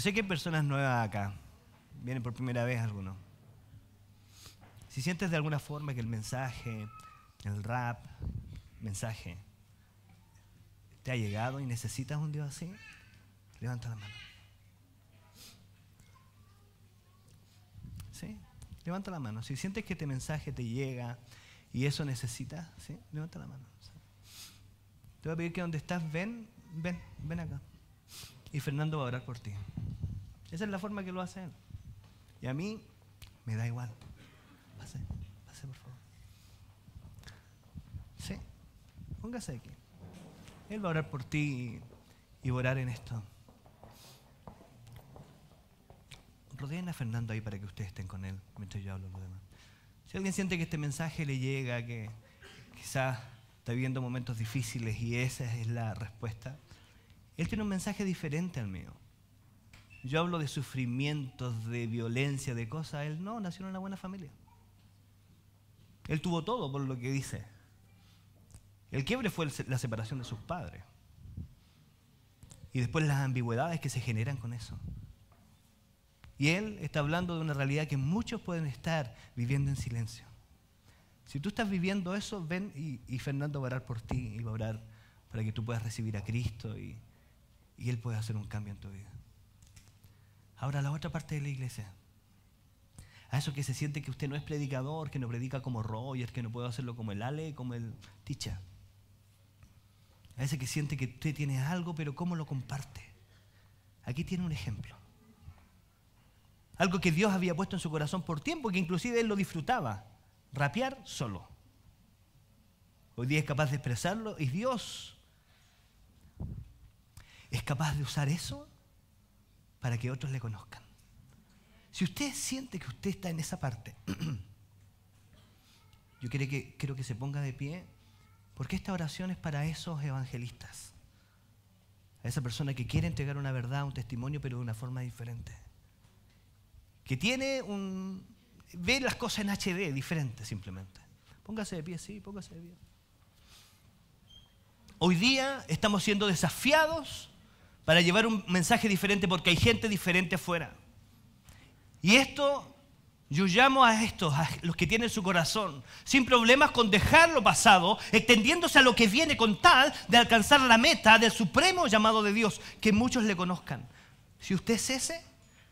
sé que hay personas nuevas acá. Vienen por primera vez algunos. Si sientes de alguna forma que el mensaje, el rap, mensaje, te ha llegado y necesitas un Dios así, levanta la mano. ¿Sí? Levanta la mano. Si sientes que este mensaje te llega y eso necesitas, ¿sí? levanta la mano. Te voy a pedir que donde estás, ven, ven, ven acá y Fernando va a orar por ti. Esa es la forma que lo hace él. Y a mí me da igual. Pase, pase por favor. Sí, póngase aquí. Él va a orar por ti y, orar en esto. Rodeen a Fernando ahí para que ustedes estén con él mientras yo hablo lo demás. Si alguien siente que este mensaje le llega, que quizás está viviendo momentos difíciles y esa es la respuesta, él tiene un mensaje diferente al mío. Yo hablo de sufrimientos, de violencia, de cosas. Él no, nació en una buena familia. Él tuvo todo por lo que dice. El quiebre fue la separación de sus padres. Y después las ambigüedades que se generan con eso. Y él está hablando de una realidad que muchos pueden estar viviendo en silencio. Si tú estás viviendo eso, ven y, Fernando va a orar por ti y va a orar para que tú puedas recibir a Cristo y, y Él puede hacer un cambio en tu vida. Ahora la otra parte de la iglesia. A eso que se siente que usted no es predicador, que no predica como Rogers, que no puede hacerlo como el Ale, como el Ticha. A ese que siente que usted tiene algo, pero ¿cómo lo comparte? Aquí tiene un ejemplo. Algo que Dios había puesto en su corazón por tiempo, que inclusive él lo disfrutaba. Rapear solo. Hoy día es capaz de expresarlo y Dios es capaz de usar eso para que otros le conozcan. Si usted siente que usted está en esa parte, yo creo que, creo que se ponga de pie, porque esta oración es para esos evangelistas, a esa persona que quiere entregar una verdad, un testimonio, pero de una forma diferente, que tiene un... ve las cosas en HD, diferente simplemente. Póngase de pie, sí, póngase de pie. Hoy día estamos siendo desafiados para llevar un mensaje diferente porque hay gente diferente afuera. Y esto yo llamo a estos, a los que tienen su corazón, sin problemas con dejar lo pasado, extendiéndose a lo que viene con tal de alcanzar la meta del supremo llamado de Dios, que muchos le conozcan. Si usted es ese,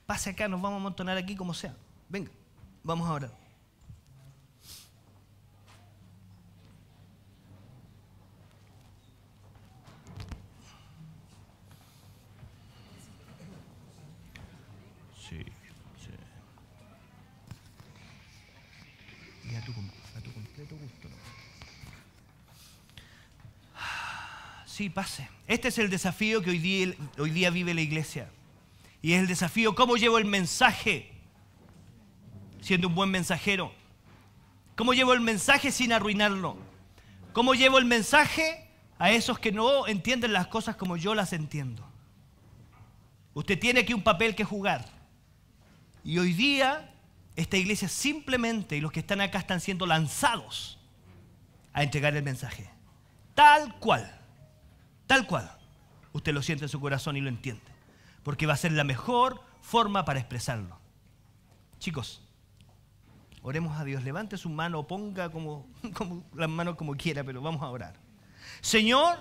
pase acá, nos vamos a amontonar aquí como sea. Venga, vamos a orar. pase. Este es el desafío que hoy día, hoy día vive la iglesia. Y es el desafío, ¿cómo llevo el mensaje siendo un buen mensajero? ¿Cómo llevo el mensaje sin arruinarlo? ¿Cómo llevo el mensaje a esos que no entienden las cosas como yo las entiendo? Usted tiene aquí un papel que jugar. Y hoy día esta iglesia simplemente, y los que están acá están siendo lanzados a entregar el mensaje. Tal cual tal cual, usted lo siente en su corazón y lo entiende. Porque va a ser la mejor forma para expresarlo. Chicos, oremos a Dios. Levante su mano, ponga como, como las manos como quiera, pero vamos a orar. Señor,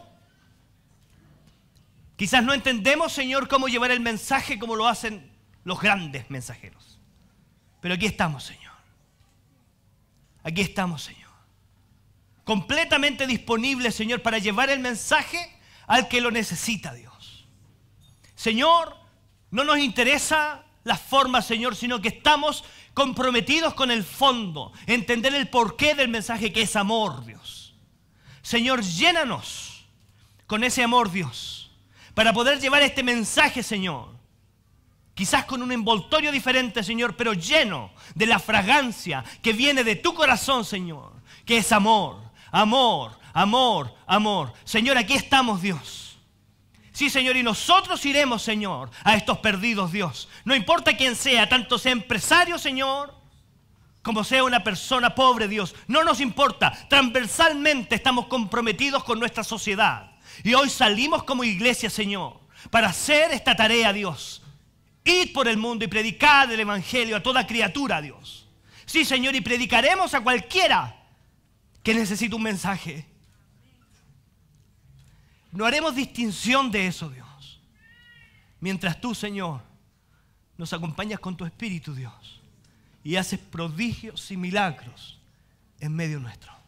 quizás no entendemos, Señor, cómo llevar el mensaje como lo hacen los grandes mensajeros. Pero aquí estamos, Señor. Aquí estamos, Señor. Completamente disponibles, Señor, para llevar el mensaje al que lo necesita, Dios. Señor, no nos interesa la forma, Señor, sino que estamos comprometidos con el fondo, entender el porqué del mensaje que es amor, Dios. Señor, llénanos con ese amor, Dios, para poder llevar este mensaje, Señor. Quizás con un envoltorio diferente, Señor, pero lleno de la fragancia que viene de tu corazón, Señor, que es amor, amor, amor, amor. Señor, aquí estamos, Dios. Sí, Señor, y nosotros iremos, Señor, a estos perdidos, Dios. No importa quién sea, tanto sea empresario, Señor, como sea una persona pobre, Dios. No nos importa. Transversalmente estamos comprometidos con nuestra sociedad. Y hoy salimos como iglesia, Señor, para hacer esta tarea, Dios. Id por el mundo y predicad el Evangelio a toda criatura, Dios. Sí, Señor, y predicaremos a cualquiera que necesite un mensaje. No haremos distinción de eso, Dios. Mientras tú, Señor, nos acompañas con tu Espíritu, Dios, y haces prodigios y milagros en medio nuestro.